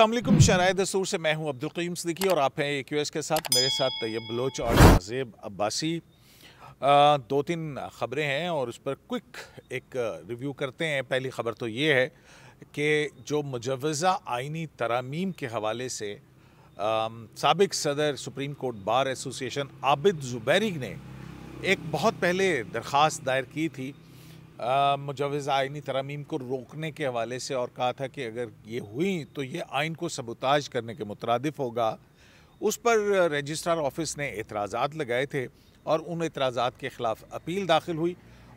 असलम शराय दसूर से मैं हूं अब्दुल क़ीम सदीकी और आप हैं ए क्यू एस के साथ मेरे साथ तैयब बलोच और नज़ेब अब्बासी दो तीन ख़बरें हैं और उस पर क्विक एक रिव्यू करते हैं पहली ख़बर तो ये है कि जो मुजवज़ा आइनी तरामीम के हवाले से सबक सदर supreme court bar association Abid Zubairi ने एक बहुत पहले दरख्वास्त दायर की थी मुजवज़ आइनी तरमीम को रोकने के हवाले से और कहा था कि अगर ये हुई तो ये आइन को सबोताज करने के मुतरद होगा उस पर रजिस्ट्रार ऑफिस ने एतराज़ा लगाए थे और उन एतराज़ के ख़िलाफ़ अपील दाखिल हुई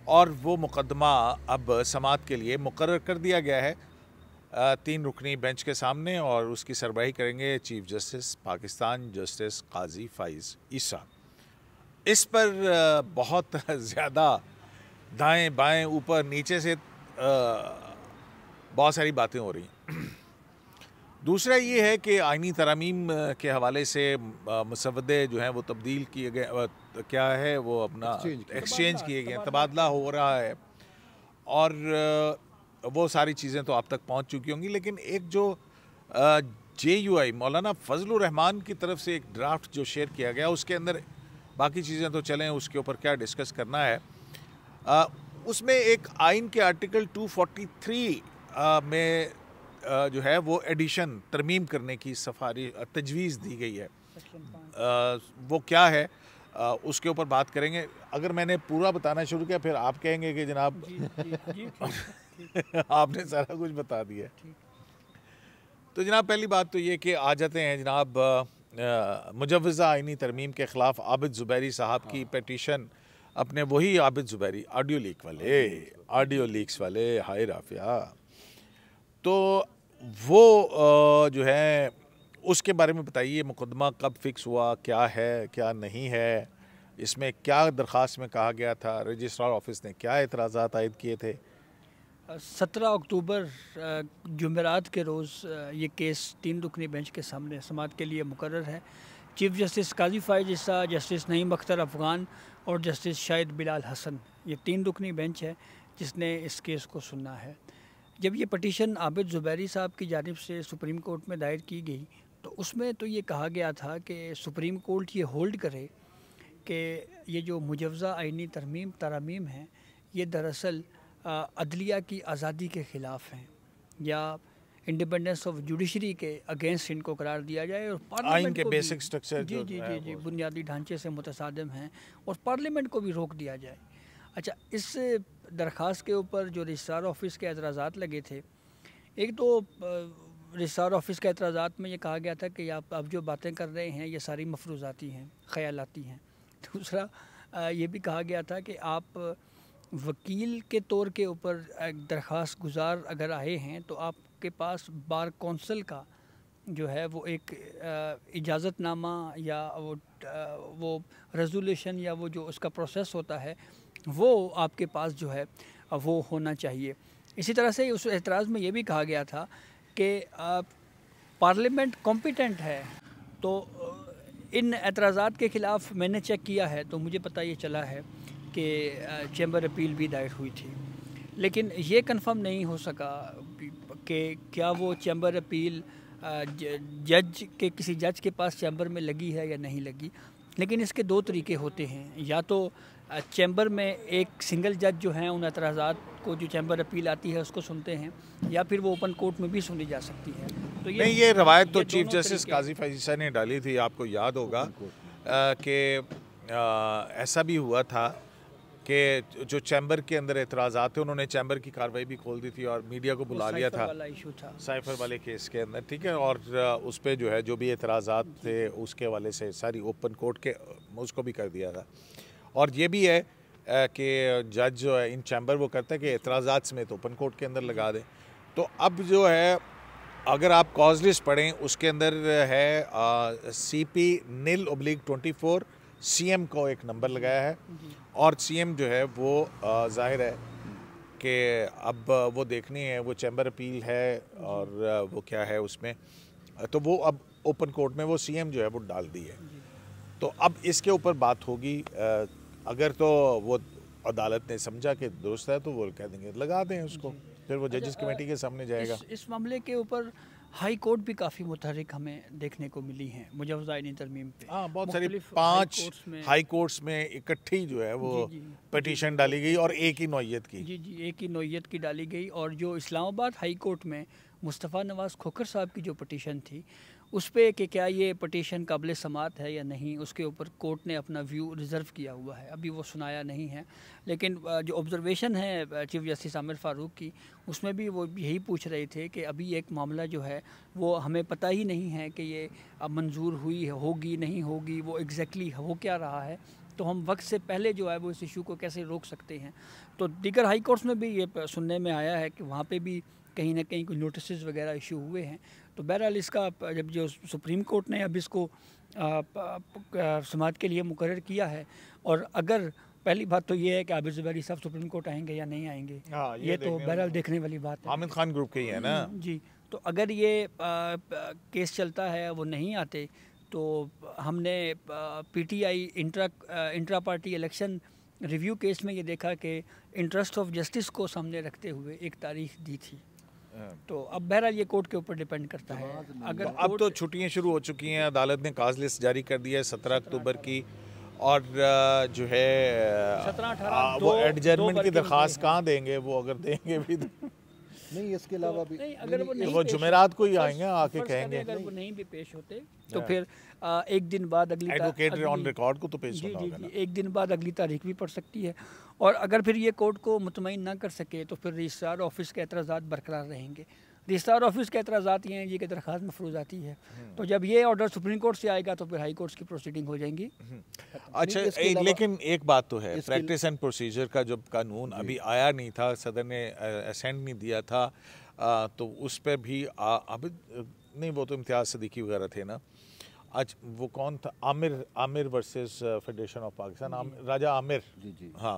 और वो मुकदमा अब समात के लिए मुकर कर दिया गया है तीन रुकनी बेंच के सामने और उसकी सरबाही करेंगे chief justice Pakistan justice Qazi Faez Isa इस पर बहुत ज़्यादा दाएं बाएं ऊपर नीचे से बहुत सारी बातें हो रही दूसरा ये है कि आइनी तरामीम के हवाले से मसवदे जो हैं वो तब्दील किए गए क्या है वो अपना एक्सचेंज किए गए तबादला हो रहा है और वो सारी चीज़ें तो आप तक पहुंच चुकी होंगी लेकिन एक जो जे यू आई मौलाना फजल रहमान की तरफ से एक ड्राफ्ट जो शेयर किया गया उसके अंदर बाकी चीज़ें तो चलें उसके ऊपर क्या डिस्कस करना है उसमें एक आइन के आर्टिकल 243 आ, में जो है वो एडिशन तरमीम करने की सफारी तजवीज़ दी गई है वो क्या है उसके ऊपर बात करेंगे अगर मैंने पूरा बताना शुरू किया फिर आप कहेंगे कि जनाब आपने सारा कुछ बता दिया तो जनाब पहली बात तो ये कि आ जाते हैं जनाब मुजवज़ा आइनी तरमीम के ख़िलाफ़ आबिद ज़ुबैरी साहब की पटिशन हाँ। अपने वही आबिद जुबैरी ऑडियो लीक वाले ऑडियो लीक्स वाले हाय राफिया तो वो जो है उसके बारे में बताइए मुकदमा कब फिक्स हुआ क्या है क्या नहीं है इसमें क्या दरख्वास्त में कहा गया था रजिस्ट्रार ऑफिस ने क्या एतराज़ा आयद किए थे सत्रह अक्टूबर जुमेरात के रोज़ ये केस तीन रुकनी बेंच के सामने समात के लिए मुकर है चीफ जस्टिस काजी जिस्सा जस्टिस नईम अख्तर अफ़गान और जस्टिस शाहिद बिलाल हसन ये तीन रुकनी बेंच है जिसने इस केस को सुनना है जब ये पटिशन आबिद ज़ुबैरी साहब की जानब से सुप्रीम कोर्ट में दायर की गई तो उसमें तो ये कहा गया था कि सुप्रीम कोर्ट ये होल्ड करे कि ये जो मुजवज़ा आइनी तरमीम तरामीम हैं ये दरअसल अदलिया की आज़ादी के ख़िलाफ़ हैं या इंडिपेंडेंस ऑफ जुडिशरी के अगेंस्ट इनको करार दिया जाए और पार्लियामेंट के बेसिक स्ट्रक्चर जी जी जी जी बुनियादी ढांचे से मुतसादम हैं और पार्लियामेंट को भी रोक दिया जाए अच्छा इस दरख्वास्त के ऊपर जो रजिस्ट्रार ऑफिस के एतराज़ा लगे थे एक तो रजिस्ट्रार ऑफिस के एतराज़ा में ये कहा गया था कि आप अब जो बातें कर रहे हैं ये सारी मफरूजाती हैं आती हैं दूसरा ये भी कहा गया था कि आप वकील के तौर के ऊपर दरख्वास्त गुजार अगर आए हैं तो आप के पास बार कौंसिल का जो है वो एक इजाज़तनामा या वो वो रेजोल्यूशन या वो जो उसका प्रोसेस होता है वो आपके पास जो है वो होना चाहिए इसी तरह से उस एतराज़ में ये भी कहा गया था कि पार्लियामेंट कॉम्पिटेंट है तो इन एतराज़ात के ख़िलाफ़ मैंने चेक किया है तो मुझे पता ये चला है कि चैम्बर अपील भी दायर हुई थी लेकिन ये कंफर्म नहीं हो सका कि क्या वो चैम्बर अपील जज के किसी जज के पास चैम्बर में लगी है या नहीं लगी लेकिन इसके दो तरीके होते हैं या तो चैम्बर में एक सिंगल जज जो हैं उन एतराज़ा को जो चैम्बर अपील आती है उसको सुनते हैं या फिर वो ओपन कोर्ट में भी सुनी जा सकती है तो ये ये रवायत तो चीफ जस्टिस काजी फैसा ने डाली थी आपको याद होगा कि ऐसा भी हुआ था कि जो चैम्बर के अंदर एतराज़ थे उन्होंने चैम्बर की कार्रवाई भी खोल दी थी और मीडिया को बुला लिया था साइफर वाले केस के अंदर ठीक है और उस पर जो है जो भी एतराज़ थे उसके वाले से सारी ओपन कोर्ट के उसको भी कर दिया था और ये भी है कि जज जो है इन चैम्बर वो करता है कि एतराज़ा समेत ओपन कोर्ट के अंदर लगा दें तो अब जो है अगर आप कॉज लिस्ट पढ़ें उसके अंदर है सी पी नील ओब्लिक ट्वेंटी फोर सीएम को एक नंबर लगाया है और सीएम जो है वो जाहिर है कि अब वो देखनी है वो चैम्बर अपील है और वो क्या है उसमें तो वो अब ओपन कोर्ट में वो सीएम जो है वो डाल दी है तो अब इसके ऊपर बात होगी अगर तो वो अदालत ने समझा कि दुरुस्त है तो वो कह देंगे लगा दें उसको फिर वो अच्छा, जजेस कमेटी के सामने जाएगा इस, इस मामले के ऊपर हाई कोर्ट भी काफ़ी मुतहरिक हमें देखने को मिली हैं मुजवजानी तरमीम पे हाँ बहुत सारी पांच हाई कोर्ट्स में इकट्ठी जो है वो पटिशन डाली गई और एक ही नोयत की जी जी एक ही नोयत की डाली गई और जो इस्लामाबाद हाई कोर्ट में मुस्तफ़ा नवाज़ खोखर साहब की जो पटिशन थी उस पर कि क्या ये पटिशन काबिल समात है या नहीं उसके ऊपर कोर्ट ने अपना व्यू रिज़र्व किया हुआ है अभी वो सुनाया नहीं है लेकिन जो ऑब्ज़रवेशन है चीफ जस्टिस आमिर फ़ारूक की उसमें भी वो यही पूछ रहे थे कि अभी एक मामला जो है वो हमें पता ही नहीं है कि ये अब मंजूर हुई होगी नहीं होगी वो एग्जैक्टली exactly हो क्या रहा है तो हम वक्त से पहले जो है वो इस इशू को कैसे रोक सकते हैं तो दीगर हाई कोर्ट्स में भी ये सुनने में आया है कि वहाँ पे भी कहीं ना कहीं कोई नोटिस वगैरह इशू हुए हैं तो बहरहाल इसका जब जो सुप्रीम कोर्ट ने अब इसको समाज के लिए मुकर किया है और अगर पहली बात तो ये है कि आबिद जुबैरी साहब सुप्रीम कोर्ट आएंगे या नहीं आएंगे आ, हाँ, ये, ये तो बहरहाल देखने वाली बात है आमिर खान ग्रुप के ही है ना हम्म, जी तो अगर ये आ, केस चलता है वो नहीं आते तो हमने PTI intra intra party election review case में ये देखा कि इंटरेस्ट ऑफ जस्टिस को सामने रखते हुए एक तारीख दी थी तो अब बहरहाल ये कोर्ट के ऊपर डिपेंड करता है अगर तो अब तो छुट्टियां शुरू हो चुकी हैं अदालत ने काज लिस्ट जारी कर दिया है सत्रह अक्टूबर की और जो है वो एडजर्नमेंट की दरख्वास्त कहाँ देंगे वो अगर देंगे भी तो- नहीं इसके तो अलावा तो, भी नहीं, अगर नहीं, वो नहीं वो जुमेरात को ही आएंगे आके कहेंगे अगर वो नहीं भी पेश होते तो फिर एक दिन बाद अगली एडवोकेट ऑन रिकॉर्ड को तो पेश होना होगा ना एक दिन बाद अगली तारीख भी पड़ सकती है और अगर फिर ये कोर्ट को मुतमिन ना कर सके तो फिर रजिस्ट्रार ऑफिस के एतराज़ बरकरार रहेंगे रजिस्ट्रार ऑफिस के एतराज़ात ये हैं ये कि दरख्वास्त मफरूज आती है हम्म। तो जब ये ऑर्डर सुप्रीम कोर्ट से आएगा तो फिर हाई कोर्ट की प्रोसीडिंग हो जाएंगी हम्म। अच्छा ए, लेकिन एक बात तो है प्रैक्टिस एंड प्रोसीजर का जब कानून अभी आया नहीं था सदर ने असेंड नहीं दिया था आ, तो उस पर भी आ, अब नहीं वो तो इम्तियाज सदीकी वगैरह थे ना आज वो कौन था Amir Amir versus federation of Pakistan Raja Amir ji जी हाँ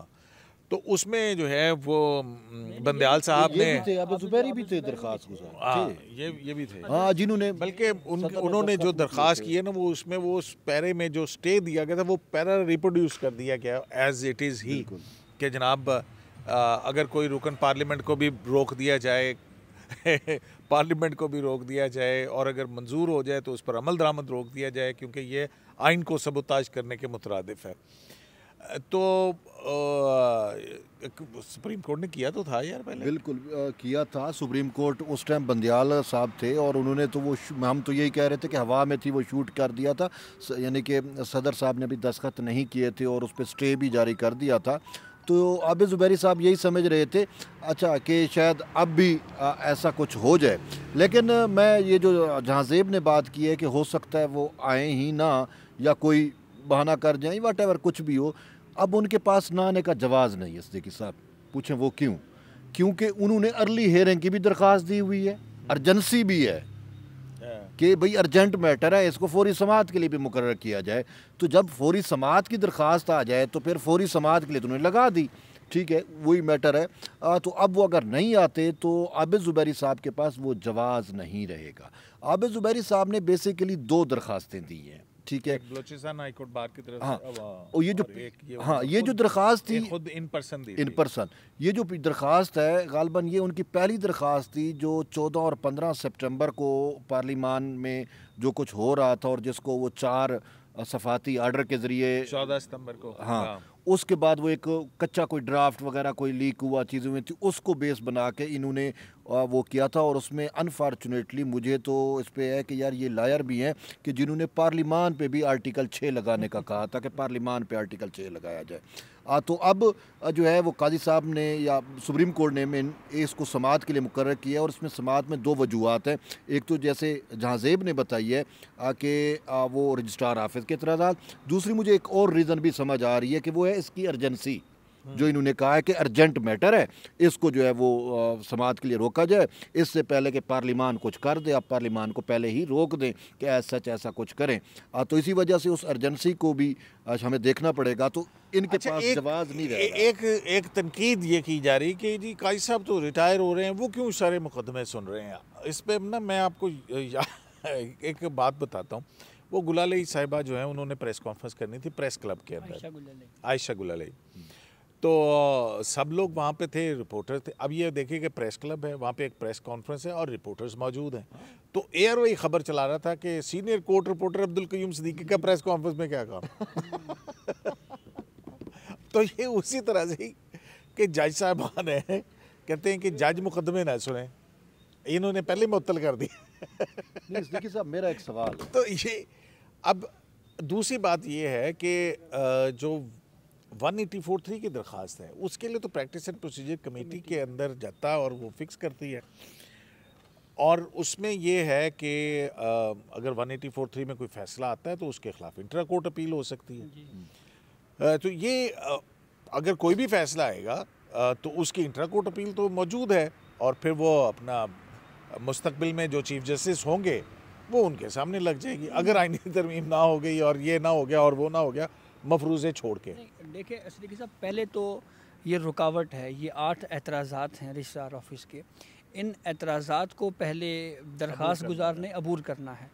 तो उसमें जो है वो बंदयाल साहब ने भी थे तो हाँ, ये ये भी थे हाँ जिन्होंने बल्कि उन उन्होंने जो दरख्वास्त की है ना वो उसमें वो उस पैरे में जो स्टे दिया गया था वो पैरा रिप्रोड्यूस कर दिया गया एज इट इज़ ही कि जनाब अगर कोई रुकन पार्लियामेंट को भी रोक दिया जाए पार्लियामेंट को भी रोक दिया जाए और अगर मंजूर हो जाए तो उस पर अमल दरामद रोक दिया जाए क्योंकि ये आइन को सबोताज करने के मुतरदफ है तो सुप्रीम कोर्ट ने किया तो था यार पहले बिल्कुल आ, किया था सुप्रीम कोर्ट उस टाइम बंदियाल साहब थे और उन्होंने तो वो हम तो यही कह रहे थे कि हवा में थी वो शूट कर दिया था यानी कि सदर साहब ने अभी दस्खत नहीं किए थे और उस पर स्टे भी जारी कर दिया था तो आबिद ज़ुबैरी साहब यही समझ रहे थे अच्छा कि शायद अब भी आ, ऐसा कुछ हो जाए लेकिन मैं ये जो जहाँजेब ने बात की है कि हो सकता है वो आए ही ना या कोई बहाना कर जाए वट कुछ भी हो अब उनके पास ना आने का जवाज़ नहीं है सदीकी साहब पूछें वो क्यों क्योंकि उन्होंने अर्ली हेयरिंग की भी दरख्वास्त दी हुई है अर्जेंसी भी है कि भाई अर्जेंट मैटर है इसको फौरी समात के लिए भी मुकर किया जाए तो जब फौरी समात की दरख्वास्त आ जाए तो फिर फौरी समात के लिए तुमने तो लगा दी ठीक है वही मैटर है आ, तो अब वो अगर नहीं आते तो आबिद ज़ुबैरी साहब के पास वो जवाज़ नहीं रहेगा आबिद ज़ुबैरी साहब ने बेसिकली दो दरख्वास्तें दी हैं ठीक है बलोचिस्तान हाई कोर्ट बार की तरफ हाँ।, हाँ और ये जो हाँ ये जो दरख्वास्त थी खुद in person the in person ये जो दरख्वास्त है गालबन ये उनकी पहली दरख्वास्त थी जो चौदह और पंद्रह सितंबर को पार्लीमान में जो कुछ हो रहा था और जिसको वो चार सफाती आर्डर के ज़रिए चौदह सितंबर को हाँ।, हाँ उसके बाद वो एक कच्चा कोई ड्राफ्ट वगैरह कोई लीक हुआ चीज़ें हुई थी उसको बेस बना के इन्होंने वो किया था और उसमें अनफॉर्चुनेटली मुझे तो इस पर है कि यार ये लायर भी हैं कि जिन्होंने पार्लिमान पे भी आर्टिकल छः लगाने का कहा था कि पार्लिमान पे आर्टिकल छः लगाया जाए आ, तो अब जो है वो काजी साहब ने या सुप्रीम कोर्ट ने में इसको समात के लिए मुकर किया और इसमें समात में दो वजूहत हैं एक तो जैसे जहाँजेब ने बताई है कि वो रजिस्ट्रार ऑफिस के तरह दूसरी मुझे एक और रीज़न भी समझ आ रही है कि वो है इसकी अर्जेंसी जो इन्होंने कहा है कि अर्जेंट मैटर है इसको जो है वो समाज के लिए रोका जाए इससे पहले कि पार्लिमान कुछ कर दे आप पार्लिमान को पहले ही रोक दें कि ऐसा ऐसा कुछ करें आ, हाँ, तो इसी वजह से उस अर्जेंसी को भी आज हमें देखना पड़ेगा तो इनके अच्छा, पास जवाब नहीं रहेगा एक एक तनकीद ये की जा रही कि जी काई साहब तो रिटायर हो रहे हैं वो क्यों सारे मुकदमे सुन रहे हैं इस पर ना मैं आपको एक बात बताता हूँ वो गुलालई साहिबा जो है उन्होंने प्रेस कॉन्फ्रेंस करनी थी प्रेस क्लब के अंदर आयशा गुलाई तो सब लोग वहाँ पे थे रिपोर्टर थे अब ये देखिए कि प्रेस क्लब है वहाँ पे एक प्रेस कॉन्फ्रेंस है और रिपोर्टर्स मौजूद हैं तो एयर वही खबर चला रहा था कि senior court reporter Abdul Qayyum Siddiqui का प्रेस कॉन्फ्रेंस में क्या काम तो ये उसी तरह से कि जज साहबान है कहते हैं कि जज मुकदमे ना सुने इन्होंने पहले मुतल कर दिया देखिए साहब मेरा एक सवाल तो ये अब दूसरी बात ये है कि जो वन एटी फोर थ्री की दरख्वास्त है उसके लिए तो प्रैक्टिस एंड प्रोसीजर कमेटी के अंदर जाता है और वो फिक्स करती है और उसमें ये है कि अगर वन एटी फोर थ्री में कोई फैसला आता है तो उसके खिलाफ इंटरा कोर्ट अपील हो सकती है तो ये अगर कोई भी फैसला आएगा तो उसकी इंटरा कोर्ट अपील तो मौजूद है और फिर वो अपना मुस्तबिल में जो चीफ जस्टिस होंगे वो उनके सामने लग जाएगी अगर आइनी तरमीम ना हो गई और ये ना हो गया और वो ना हो गया मफरूज़े छोड़ के देखिए सिद्दीकी साहब पहले तो ये रुकावट है ये आठ एतराज़ हैं रजिस्ट्रार ऑफिस के इन एतराज़ात को पहले दरख्वास्त गुजार ने अबूर करना है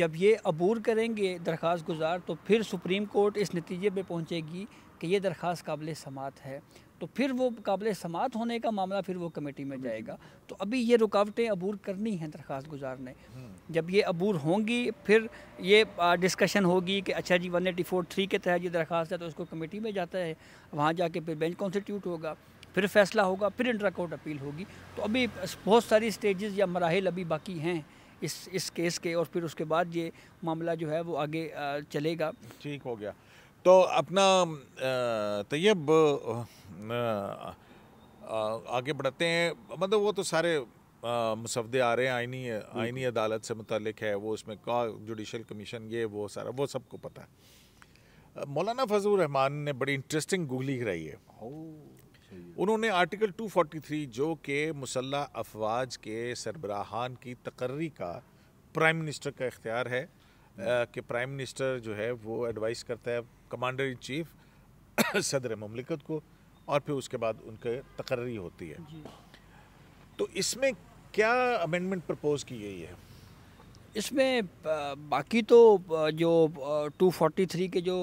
जब ये अबूर करेंगे दरख्वास गुजार तो फिर सुप्रीम कोर्ट इस नतीजे पे पहुंचेगी कि ये दरख्वास्त काबिल समात है तो फिर वो काबिल समात होने का मामला फिर वो कमेटी में जाएगा तो अभी ये रुकावटें अबूर करनी हैं दरख्वास्त गुजार ने हम्म। जब ये अबूर होंगी फिर ये डिस्कशन होगी कि अच्छा जी वन एटी फोर थ्री के तहत ये दरख्वास्त है तो उसको कमेटी में जाता है वहाँ जाके फिर बेंच कॉन्स्टिट्यूट होगा फिर फैसला होगा फिर इंटरा कोर्ट अपील होगी तो अभी बहुत सारी स्टेजेस या मराहल अभी बाकी हैं इस इस केस के और फिर उसके बाद ये मामला जो है वो आगे चलेगा ठीक हो गया तो अपना तैयब आगे बढ़ाते हैं मतलब वो तो सारे मुसवदे आ रहे हैं आइनी आइनी अदालत से मुतलिक है वो उसमें का जुडिशल कमीशन ये वो सारा वो सबको पता है मौलाना फजल रहमान ने बड़ी इंटरेस्टिंग गूगली कराई है उन्होंने आर्टिकल 243 जो कि मुसल्ह अफवाज के सरबराहान की तकर्री का प्राइम मिनिस्टर का इख्तियार है हम्म। कि प्राइम मिनिस्टर जो है वो एडवाइस करता है कमांडर इन चीफ सदर ममलिकत को और फिर उसके बाद उनके तकर्री होती है तो इसमें क्या अमेंडमेंट प्रपोज की गई है इसमें बाकी तो जो 243 के जो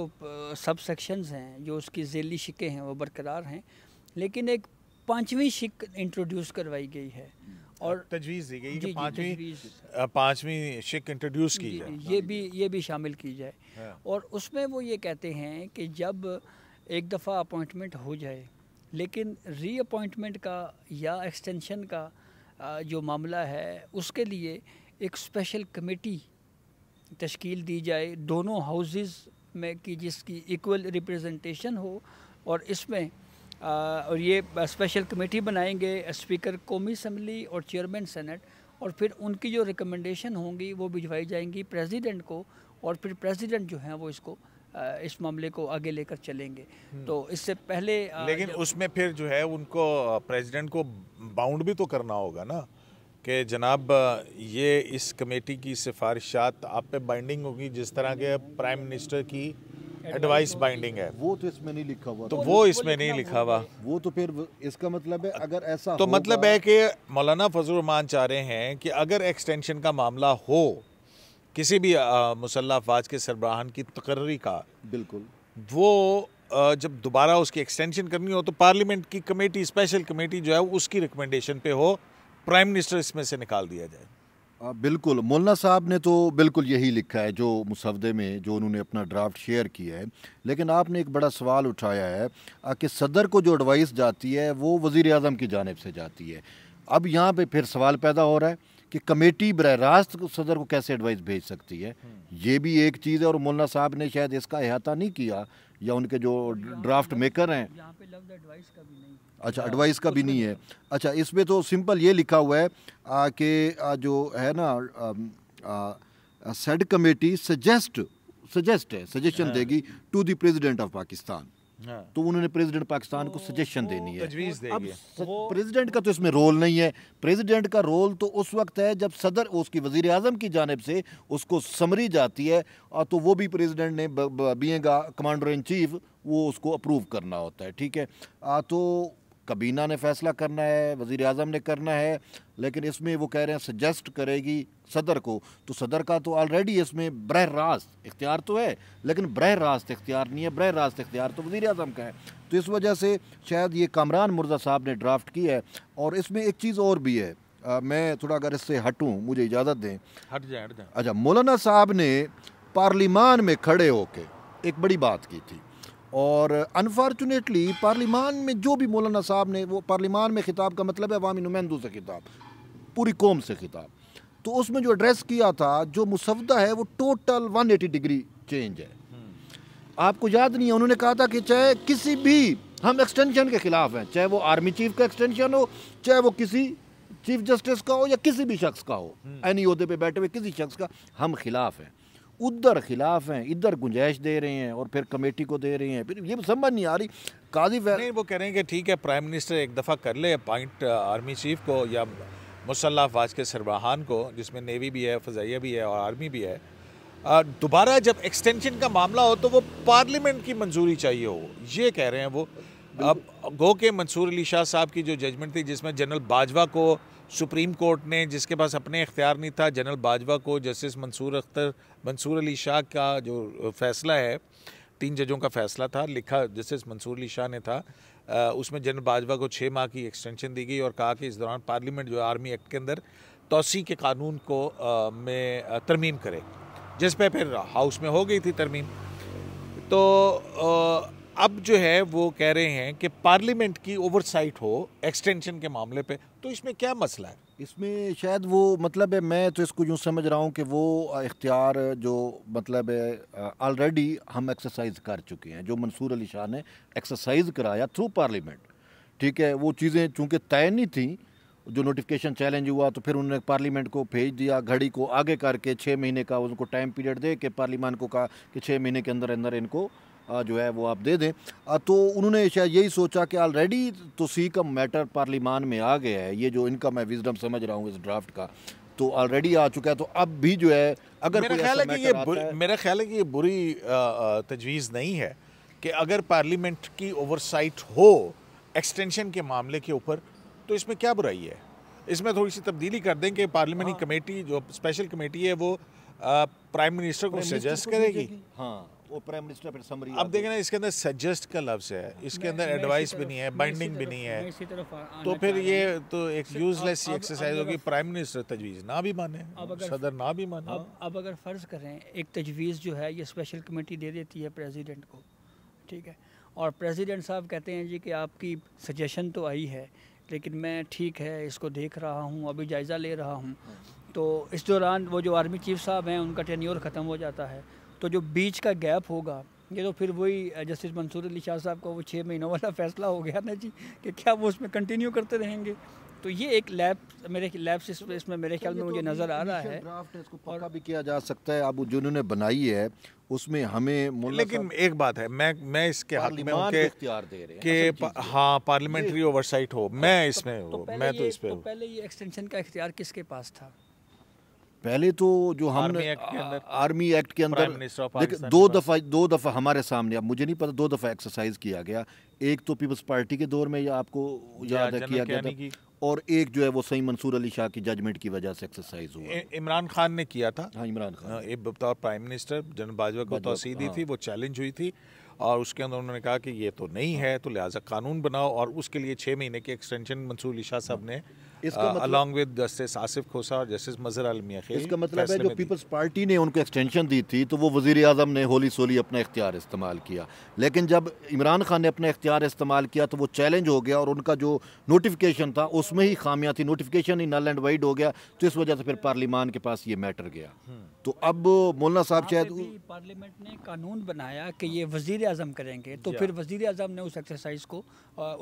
सब सेक्शंस हैं जो उसकी जेली शिकें हैं वो बरकरार हैं लेकिन एक पांचवी शिक इंट्रोड्यूस करवाई गई है हाँ, और तजवीज़ दी गई जी, पांचवी पांचवी शिक इंट्रोड्यूस की जाए ये भी ये भी शामिल की जाए हाँ। और उसमें वो ये कहते हैं कि जब एक दफ़ा अपॉइंटमेंट हो जाए लेकिन रीअपॉइंटमेंट का या एक्सटेंशन का जो मामला है उसके लिए एक स्पेशल कमेटी तश्कील दी जाए दोनों हाउसेस में कि जिसकी इक्वल रिप्रेजेंटेशन हो और इसमें और ये स्पेशल कमेटी बनाएंगे स्पीकर कौमी असम्बली और चेयरमैन सेनेट और फिर उनकी जो रिकमेंडेशन होंगी वो भिजवाई जाएंगी प्रेसिडेंट को और फिर प्रेसिडेंट जो हैं वो इसको इस मामले को आगे लेकर चलेंगे हम्म। तो इससे पहले लेकिन उसमें फिर जो है उनको प्रेसिडेंट को बाउंड भी तो करना होगा ना कि जनाब ये इस कमेटी की सिफारिशात आप पे बाइंडिंग होगी जिस तरह के प्राइम मिनिस्टर की एडवाइस बाइंडिंग है वो तो इसमें नहीं लिखा हुआ तो वो इसमें नहीं लिखा हुआ वो तो फिर इसका मतलब है अगर ऐसा तो मतलब है कि मौलाना फजल रहमान चाह रहे हैं कि अगर एक्सटेंशन का मामला हो किसी भी मुसल्ह अफवाज के सरबराहान की तकर्री का बिल्कुल वो जब दोबारा उसकी एक्सटेंशन करनी हो तो पार्लियामेंट की कमेटी स्पेशल कमेटी जो है उसकी रिकमेंडेशन पे हो प्राइम मिनिस्टर इसमें से निकाल दिया जाए आ, बिल्कुल मौलाना साहब ने तो बिल्कुल यही लिखा है जो मुसवदे में जो उन्होंने अपना ड्राफ्ट शेयर किया है लेकिन आपने एक बड़ा सवाल उठाया है कि सदर को जो एडवाइस जाती है वो वज़ी अजम की जानब से जाती है अब यहाँ पर फिर सवाल पैदा हो रहा है कि कमेटी बर रास्त सदर को कैसे एडवाइस भेज सकती है हम्म। ये भी एक चीज़ है और मौलाना साहब ने शायद इसका अहाता नहीं किया या उनके जो ड्राफ्ट मेकर हैं अच्छा एडवाइस का भी नहीं है अच्छा, अच्छा इसमें तो सिंपल ये लिखा हुआ है कि जो है ना सेड कमेटी सजेस्ट सजेस्ट है सजेशन हाँ। देगी to the president of Pakistan हाँ। तो उन्होंने प्रेसिडेंट पाकिस्तान को सजेशन देनी है अब प्रेसिडेंट का तो इसमें रोल नहीं है प्रेसिडेंट का रोल तो उस वक्त है जब सदर उसकी वजीर अजम की जानब से उसको समरी जाती है और तो वो भी प्रेसिडेंट ने बीएगा कमांडर इन चीफ वो उसको अप्रूव करना होता है ठीक है आ, तो कबीना ने फैसला करना है वज़ी अजम ने करना है लेकिन इसमें वो कह रहे हैं सजेस्ट करेगी सदर को तो सदर का तो ऑलरेडी इसमें बरह रास्त इख्तियार तो है लेकिन बरह रास्त इख्तियार नहीं है बरह रास्त इख्तियार तो वज़ी अजम का है तो इस वजह से शायद ये कामरान मुर्जा साहब ने ड्राफ्ट की है और इसमें एक चीज़ और भी है आ, मैं थोड़ा अगर इससे हटूँ मुझे इजाज़त दें हट जाए हट जाए अच्छा मौलाना साहब ने पार्लिमान में खड़े होके एक बड़ी बात की थी और अनफॉर्चुनेटली पार्लिमान में जो भी मौलाना साहब ने वो पार्लिमान में खिताब का मतलब है अवामी नुमाइंदों से खिताब पूरी कौम से खिताब तो उसमें जो एड्रेस किया था जो मुसवदा है वो टोटल 180 डिग्री चेंज है आपको याद नहीं है उन्होंने कहा था कि चाहे किसी भी हम एक्सटेंशन के ख़िलाफ़ हैं चाहे वो आर्मी चीफ का एक्सटेंशन हो चाहे वो किसी चीफ जस्टिस का हो या किसी भी शख्स का हो एनी हम्म। अहदे पे बैठे हुए किसी शख्स का हम खिलाफ हैं उधर खिलाफ हैं इधर गुंजाइश दे रहे हैं और फिर कमेटी को दे रहे हैं फिर ये समझ नहीं आ रही काजी फैर वो कह रहे हैं कि ठीक है प्राइम मिनिस्टर एक दफ़ा कर ले अपॉइंट आर्मी चीफ को या मुसल्ला अफवाज के सरबाहान को जिसमें नेवी भी है फजाइया भी है और आर्मी भी है uh, दोबारा जब एक्सटेंशन का मामला हो तो वो पार्लियामेंट की मंजूरी चाहिए हो ये कह रहे हैं वो अब गो के मंसूर अली शाह साहब की जो जजमेंट थी जिसमें जनरल बाजवा को सुप्रीम कोर्ट ने जिसके पास अपने इख्तियार नहीं था जनरल बाजवा को जस्टिस मंसूर अख्तर मंसूर अली शाह का जो फैसला है तीन जजों का फैसला था लिखा जस्टिस मंसूर अली शाह ने था उसमें जनरल बाजवा को छः माह की एक्सटेंशन दी गई और कहा कि इस दौरान पार्लियामेंट जो आर्मी एक्ट के अंदर तोसी के कानून को आ, में तरमीम करे जिस पर फिर हाउस में हो गई थी तरमीम तो आ, अब जो है वो कह रहे हैं कि पार्लियामेंट की ओवरसाइट हो एक्सटेंशन के मामले पे तो इसमें क्या मसला है इसमें शायद वो मतलब है मैं तो इसको यूँ समझ रहा हूँ कि वो इख्तियार जो मतलब है ऑलरेडी हम एक्सरसाइज कर चुके हैं जो मंसूर अली शाह ने एक्सरसाइज कराया थ्रू पार्लियामेंट ठीक है वो चीज़ें चूँकि तय नहीं थी जो नोटिफिकेशन चैलेंज हुआ तो फिर उन्होंने पार्लियामेंट को भेज दिया घड़ी को आगे करके छः महीने का उनको टाइम पीरियड दे के पार्लियामान को कहा कि छः महीने के अंदर अंदर इनको जो है वो आप दे दें तो उन्होंने शायद यही सोचा कि ऑलरेडी तो सी का मैटर पार्लिमान में आ गया है ये जो इनका मैं विजडम समझ रहा हूँ इस ड्राफ्ट का तो ऑलरेडी आ चुका है तो अब भी जो है अगर मेरा ख्याल है कि ये मेरा ख्याल है कि ये बुरी तजवीज़ नहीं है कि अगर पार्लियामेंट की ओवरसाइट हो एक्सटेंशन के मामले के ऊपर तो इसमें क्या बुराई है इसमें थोड़ी सी तब्दीली कर दें कि पार्लियामेंटी हाँ। कमेटी जो स्पेशल कमेटी है वो प्राइम मिनिस्टर को सजेस्ट करेगी हाँ वो प्राइम मिनिस्टर फिर समरी अब देखें इसके अंदर सजेस्ट का लफ्ज़ है इसके अंदर एडवाइस भी नहीं है बाइंडिंग भी नहीं है तो फिर ये तो एक यूजलेस एक्सरसाइज होगी प्राइम मिनिस्टर तजवीज़ ना भी माने सदर ना भी माने अब, अब अगर फ़र्ज़ करें एक तजवीज़ जो है ये स्पेशल कमेटी दे देती है प्रेजिडेंट को ठीक है और प्रेजिडेंट साहब कहते हैं जी कि आपकी सजेशन तो आई है लेकिन मैं ठीक है इसको देख रहा हूँ अभी जायज़ा ले रहा हूँ तो इस दौरान वो जो आर्मी चीफ साहब हैं उनका टेन्योर ख़त्म हो जाता है तो जो बीच का गैप होगा ये तो फिर वही जस्टिस मंसूर अली शाह साहब का वो छः महीनों वाला फैसला हो गया ना जी कि क्या वो उसमें कंटिन्यू करते रहेंगे तो ये एक लैब मेरे लैब से इसमें मेरे तो ख्याल में तो मुझे नज़र आ रहा है इसको पक्का भी किया जा सकता है अब जिन्होंने बनाई है उसमें हमें लेकिन एक बात है मैं मैं इसके हाथ में हूँ कि हाँ पार्लियामेंट्री ओवरसाइट हो मैं तो- इसमें हूँ मैं तो इस पर पहले ये एक्सटेंशन का इख्तियार किसके पास था पहले तो जो हम आर्मी एक्ट के अंदर देखिए दो दफ़ा दो दफ़ा हमारे सामने अब मुझे नहीं पता दो दफ़ा एक्सरसाइज किया गया एक तो पीपल्स पार्टी के दौर में या आपको याद है किया गया था और एक जो है वो सही मंसूर अली शाह की जजमेंट की वजह से एक्सरसाइज हुआ इमरान खान ने किया था हाँ इमरान खान एक हाँ, बतौर प्राइम मिनिस्टर जनरल बाजवा को तोसी दी हाँ। थी वो चैलेंज हुई थी और उसके अंदर उन्होंने कहा कि ये तो नहीं है तो लिहाजा कानून बनाओ और उसके लिए छः महीने के एक्सटेंशन मंसूर अली शाह साहब हाँ। ने along with justice Asif Khosa और जस्टिस मजहर अल मियाँ इसका मतलब है जो पीपल्स पार्टी ने उनको एक्सटेंशन दी थी तो वो वजीर अजम ने होली सोली अपना इख्तियार इस्तेमाल किया लेकिन जब इमरान खान ने अपना इख्तियार इस्तेमाल किया तो वो चैलेंज हो गया और उनका जो नोटिफिकेशन था उसमें ही खामियाँ थी नोटिफिकेशन ही नल एंड वाइड हो गया तो इस वजह से फिर पार्लीमान के पास ये मैटर गया हम्म। तो अब मौलाना साहब शायद पार्लियामेंट ने कानून बनाया कि ये वजीर अजम करेंगे तो फिर वजीर अजम ने उस एक्सरसाइज को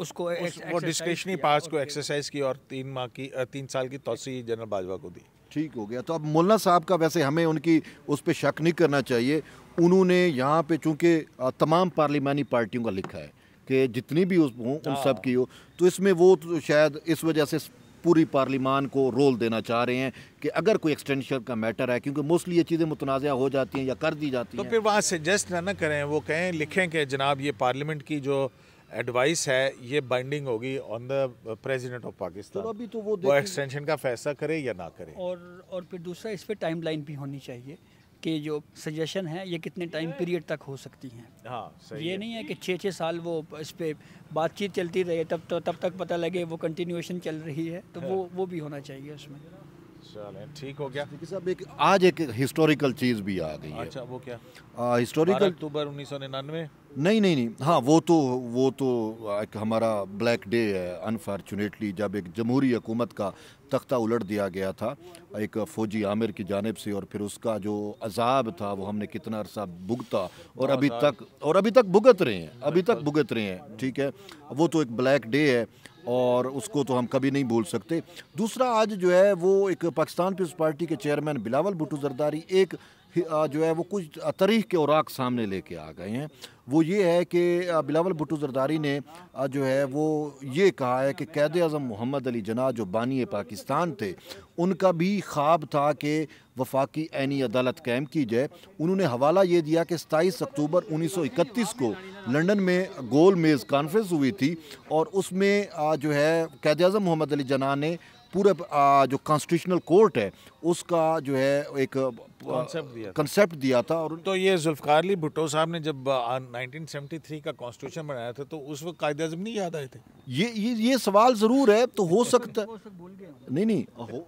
उसको डिस्कशनी पास को एक्सरसाइज की और तीन माह की तीन साल की तोसी जनरल बाजवा को दी ठीक हो गया तो अब मुल्ला साहब का वैसे हमें उनकी उस पर शक नहीं करना चाहिए उन्होंने यहाँ पे चूँकि तमाम पार्लिमानी पार्टियों का लिखा है कि जितनी भी उस हों उन सब हाँ। की हो तो इसमें वो तो शायद इस वजह से पूरी पार्लिमान को रोल देना चाह रहे हैं कि अगर कोई एक्सटेंशन का मैटर है क्योंकि मोस्टली ये चीज़ें मुतनाज़ हो जाती हैं या कर दी जाती तो हैं तो फिर वहाँ सजेस्ट ना ना करें वो कहें लिखें कि जनाब ये पार्लियामेंट की जो एडवाइस है ये बाइंडिंग होगी on the president of Pakistan तो अभी तो वो वो एक्सटेंशन का फैसला करे या ना करे और और फिर दूसरा इस पर टाइम भी होनी चाहिए कि जो सजेशन है ये कितने टाइम पीरियड तक हो सकती हैं हाँ ये है। नहीं है कि छः छः साल वो इस पर बातचीत चलती रहे तब तो तब तक पता लगे वो कंटिन्यूएशन चल रही है तो है। हाँ। वो वो भी होना चाहिए उसमें ठीक हो गया साहब एक आज एक हिस्टोरिकल चीज़ भी आ गई है अच्छा वो क्या हिस्टोरिकल अक्टूबर उन्नीस सौ निन्यानवे नहीं नहीं नहीं हाँ वो तो वो तो एक हमारा ब्लैक डे है अनफॉर्चुनेटली जब एक जमहूरी हुकूमत का तख्ता उलट दिया गया था एक फ़ौजी आमिर की जानब से और फिर उसका जो अजाब था वो हमने कितना अरसा भुगता और अभी तक और अभी तक भुगत रहे हैं अभी तक भुगत रहे हैं ठीक है वो तो एक ब्लैक डे है और उसको तो हम कभी नहीं भूल सकते दूसरा आज जो है वो एक पाकिस्तान पीपल्स पार्टी के चेयरमैन बिलावल भुटू जरदारी एक जो है वो कुछ तरीक के औराक सामने लेके आ गए हैं वो ये है कि बिलावल भुटू जरदारी ने जो है वो ये कहा है कि कैद अजम मोहम्मद अली जना जो बानी पाकिस्तान थे उनका भी ख्वाब था कि वफाकी आनी अदालत कैम की जाए उन्होंने हवाला ये दिया कि सताईस अक्टूबर 1931 को लंदन में गोल मेज़ कॉन्फ्रेंस हुई थी और उसमें जो है कैद अजम मोहम्मद अली जना ने पूरे जो कॉन्स्टिट्यूशनल कोर्ट है उसका जो है एक कंसेप्ट दिया दिया था और तो ये जुल्फकार अली भुट्टो साहब ने जब 1973 का कॉन्स्टिट्यूशन बनाया था तो उस वक्त कायदे अजम नहीं याद आए थे ये ये ये सवाल ज़रूर है तो हो सकता है नहीं नहीं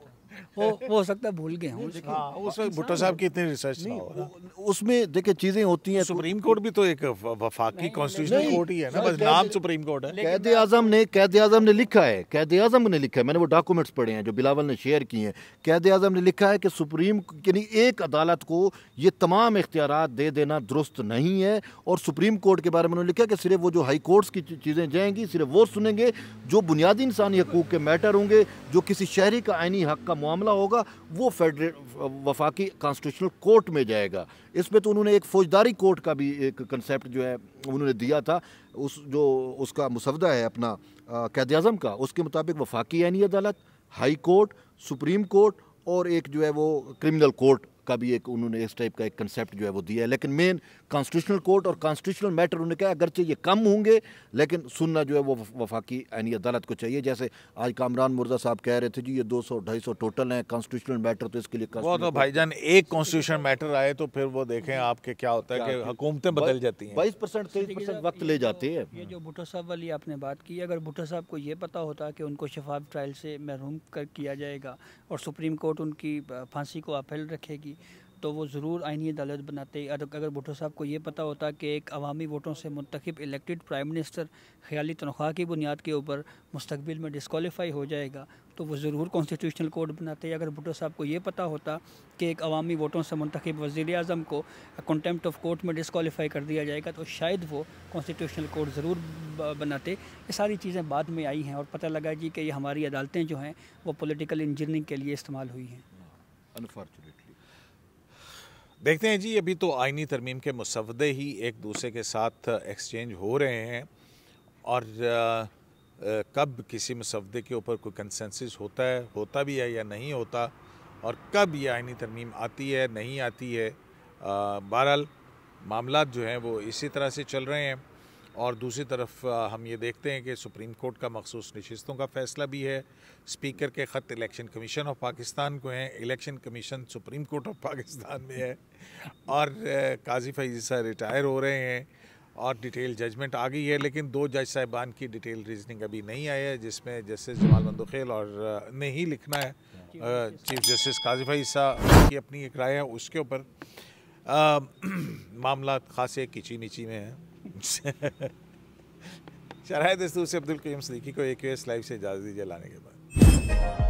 वो हो सकता है भूल गए हों हाँ, उस हाँ, वक्त भुट्टो साहब की इतनी रिसर्च नहीं हो उसमें देखिए चीज़ें होती हैं तो- सुप्रीम कोर्ट भी तो एक वफाकी कॉन्स्टिट्यूशनल कोर्ट ही है ना बस नाम सुप्रीम कोर्ट है कैद आजम ने कैद आजम ने लिखा है कैद आजम ने लिखा है मैंने वो डॉक्यूमेंट्स पढ़े हैं जो बिलावल ने शेयर किए हैं कैद आजम ने लिखा है कि सुप्रीम यानी एक अदालत को ये तमाम इख्तियार दे देना दुरुस्त नहीं है और सुप्रीम कोर्ट के बारे में उन्होंने लिखा कि सिर्फ वो जो हाई कोर्ट्स की चीज़ें जाएंगी सिर्फ वो सुनेंगे जो बुनियादी इंसानी हकूक़ के मैटर होंगे जो किसी शहरी का आइनी हक का मामला होगा वो फेडरेट वफाकी कॉन्स्टिट्यूशनल कोर्ट में जाएगा इसमें तो उन्होंने एक फौजदारी कोर्ट का भी एक कंसेप्ट जो है उन्होंने दिया था उस जो उसका मुसवदा है अपना कैद अजम का उसके मुताबिक वफाकी यानी अदालत हाई कोर्ट सुप्रीम कोर्ट और एक जो है वो क्रिमिनल कोर्ट का भी एक उन्होंने इस टाइप का एक कंसेप्ट जो है वो दिया है लेकिन मेन कॉन्स्टिट्यूशनल कोर्ट और कॉन्स्टिट्यूशनल मैटर उन्होंने कहा अगरचे ये कम होंगे लेकिन सुनना जो है वो वफाकी यानी अदालत को चाहिए जैसे आज कामरान मुर्जा साहब कह रहे थे जी ये दो सौ ढाई सौ टोटल हैं कॉन्स्टिट्यूशनल मैटर तो इसके लिए वो तो जान एक कॉन्स्टिट्यूशनल मैटर आए तो फिर वो देखें आपके क्या होता है कि हुकूमतें बदल जाती हैं बाईस परसेंट तेईस परसेंट वक्त ले जाते हैं ये जो भुट्टो साहब वाली आपने बात की अगर भुट्टो साहब को ये पता होता कि उनको शफाफ ट्रायल से महरूम कर किया जाएगा और सुप्रीम कोर्ट उनकी फांसी को अपेल रखेगी तो वो ज़रूर आइनी अदालत बनाते अगर भुटो साहब को ये पता होता कि एक अवामी वोटों से मुंतखब इलेक्टेड प्राइम मिनिस्टर ख्याली तनख्वाह की बुनियाद के ऊपर मुस्तबिल में डिसकॉलीफाई हो जाएगा तो वो ज़रूर कॉन्स्टिट्यूशनल कोड बनाते अगर भुटो साहब को ये पता होता कि एक अवामी वोटों से मुंतब वज़ी अजम को कंटेम्प्ट ऑफ कोर्ट में डिसकॉलीफाई कर दिया जाएगा तो शायद वो कॉन्स्टिट्यूशनल कोड ज़रूर बनाते ये सारी चीज़ें बाद में आई हैं और पता लगा जी कि ये हमारी अदालतें जो हैं वो पोलिटिकल इंजीनियरिंग के लिए इस्तेमाल हुई हैं अनफॉर्चुनेट हाँ, देखते हैं जी अभी तो आइनी तरमीम के मुसवदे ही एक दूसरे के साथ एक्सचेंज हो रहे हैं और आ, आ, कब किसी मुसवदे के ऊपर कोई कंसेंसिस होता है होता भी है या नहीं होता और कब ये आइनी तरमीम आती है नहीं आती है बहरहाल मामला जो हैं वो इसी तरह से चल रहे हैं और दूसरी तरफ हम ये देखते हैं कि सुप्रीम कोर्ट का मखसूस नशस्तों का फैसला भी है स्पीकर के ख़त इलेक्शन कमीशन ऑफ पाकिस्तान को हैं election commission supreme court of Pakistan में है और काजी फैजी साहब रिटायर हो रहे हैं और डिटेल जजमेंट आ गई है लेकिन दो जज साहिबान की डिटेल रीजनिंग अभी नहीं आई है जिसमें जस्टिस जमाल मंदोखेल और ने ही लिखना है चीफ जस्टिस काजी फैज साहब की अपनी एक राय है उसके ऊपर मामला खासे किची नीची में है शराय दस्तूर से अब्दुल कयूम सदीकी को एक लाइव से इजाज़त दीजिए लाने के बाद